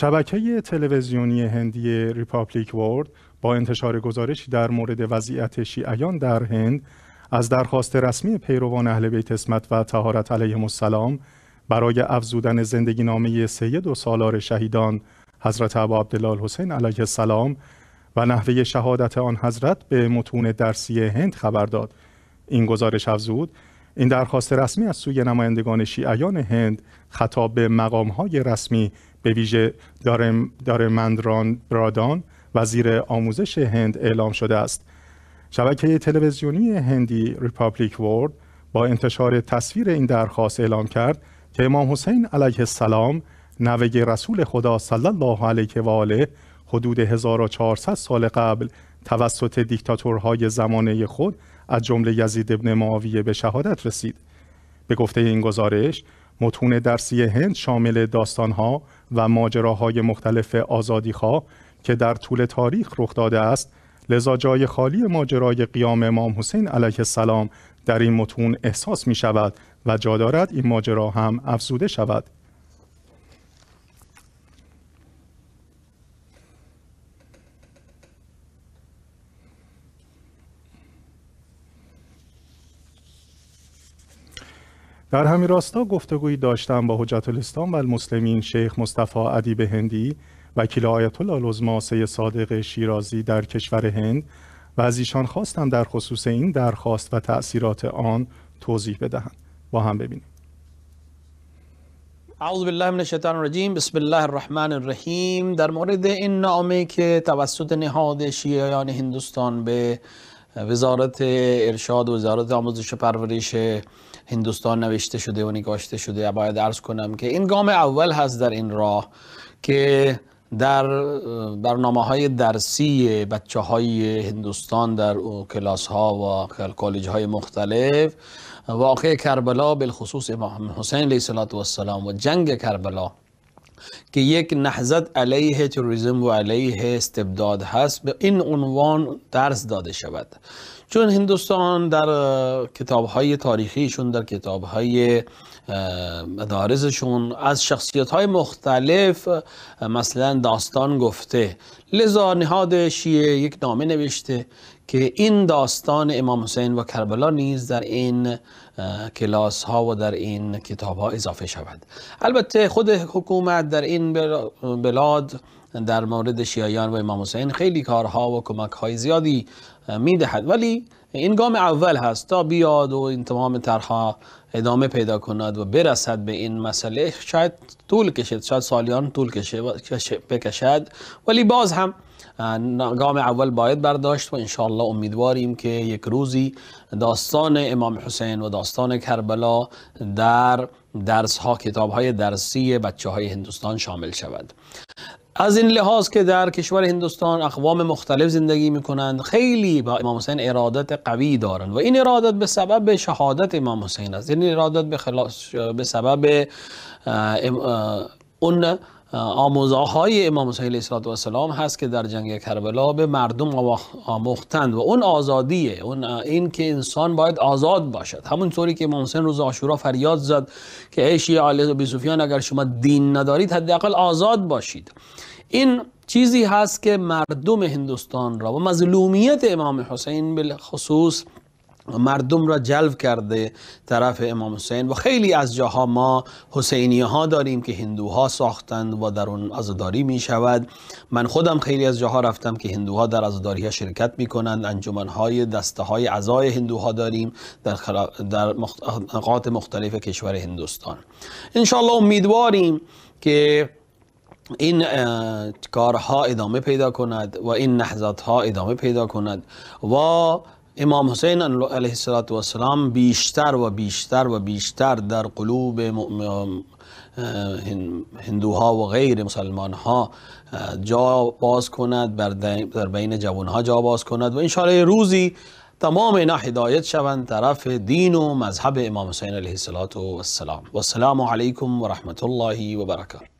شبکه تلویزیونی هندی ریپابلیک ورد با انتشار گزارشی در مورد وضعیت شیعیان در هند از درخواست رسمی پیروان اهل بیت اسمت و تهارت علیهم السلام برای افزودن زندگی نامه سید و سالار شهیدان حضرت عبا عبدالله حسین علیه السلام و نحوه شهادت آن حضرت به متون درسی هند خبر داد این گزارش افزود این درخواست رسمی از سوی نمایندگان شیعیان هند خطاب به های رسمی به ویژه دارمندران برادان وزیر آموزش هند اعلام شده است شبکه تلویزیونی هندی ریپابلیک ورد با انتشار تصویر این درخواست اعلام کرد که امام حسین علیه السلام نوه رسول خدا صلی الله علیه و آله حدود 1400 سال قبل توسط دیکتاتورهای زمانه خود از جمله یزید ابن معاویه به شهادت رسید به گفته این گزارش متون درسی هند شامل داستانها و ماجراهای مختلف آزادیخواه که در طول تاریخ رخ داده است لذا جای خالی ماجرای قیام امام حسین علیه السلام در این متون احساس می شود و جا دارد این ماجرا هم افزوده شود در همین راستا گفتگویی داشتم با حجت الاسلام و المسلمین شیخ مصطفی ادیب هندی وکیل آیت الله العظما صادق شیرازی در کشور هند و از ایشان خواستم در خصوص این درخواست و تاثیرات آن توضیح بدهند با هم ببینیم اعوذ بالله من الشیطان الرجیم بسم الله الرحمن الرحیم در مورد این نامه که توسط نهاد شیعیان هندوستان به وزارت ارشاد و وزارت آموزش و پرورش هندوستان نوشته شده و نگاشته شده باید عرض کنم که این گام اول هست در این راه که در برنامه های درسی بچه های هندوستان در کلاس ها و کالج های مختلف واقع کربلا بالخصوص امام حسین علیه السلام و جنگ کربلا که یک نحزت علیه تروریسم و علیه استبداد هست به این عنوان درس داده شود چون هندوستان در کتاب های تاریخیشون در کتاب های مدارسشون از شخصیت های مختلف مثلا داستان گفته لذا نهاد شیعه یک نامه نوشته که این داستان امام حسین و کربلا نیز در این کلاس ها و در این کتاب ها اضافه شود البته خود حکومت در این بلاد در مورد شیعیان و امام حسین خیلی کارها و کمک های زیادی میدهد ولی این گام اول هست تا بیاد و این تمام طرحها ادامه پیدا کند و برسد به این مسئله شاید طول کشد شاید سالیان طول بکشد ولی باز هم گام اول باید برداشت و انشاءالله امیدواریم که یک روزی داستان امام حسین و داستان کربلا در درس ها کتاب های درسی بچه های هندوستان شامل شود از این لحاظ که در کشور هندوستان اقوام مختلف زندگی می کنند خیلی با امام حسین ارادت قوی دارند و این ارادت به سبب شهادت امام حسین است این یعنی ارادت به, خلاص به سبب اون آموزه های امام حسین علیه السلام هست که در جنگ کربلا به مردم آموختند و اون آزادیه اون این که انسان باید آزاد باشد همونطوری که امام حسین روز آشورا فریاد زد که ای شیعه بی اگر شما دین ندارید حداقل آزاد باشید این چیزی هست که مردم هندوستان را و مظلومیت امام حسین بالخصوص مردم را جلب کرده طرف امام حسین و خیلی از جاها ما حسینی ها داریم که هندوها ساختند و در اون ازداری می شود من خودم خیلی از جاها رفتم که هندوها در ازداری ها شرکت می کنند انجمن های دسته های عزای هندوها داریم در, خلا... در مخت... مختلف کشور هندوستان ان امیدواریم که این کارها ادامه پیدا کند و این ها ادامه پیدا کند و امام حسین علیه السلام بیشتر و بیشتر و بیشتر در قلوب هندوها و غیر مسلمان ها جا باز کند در بین جوان ها جا باز کند و انشاءالله روزی تمام اینا هدایت شوند طرف دین و مذهب امام حسین علیه السلام و السلام علیکم و رحمت الله و برکاته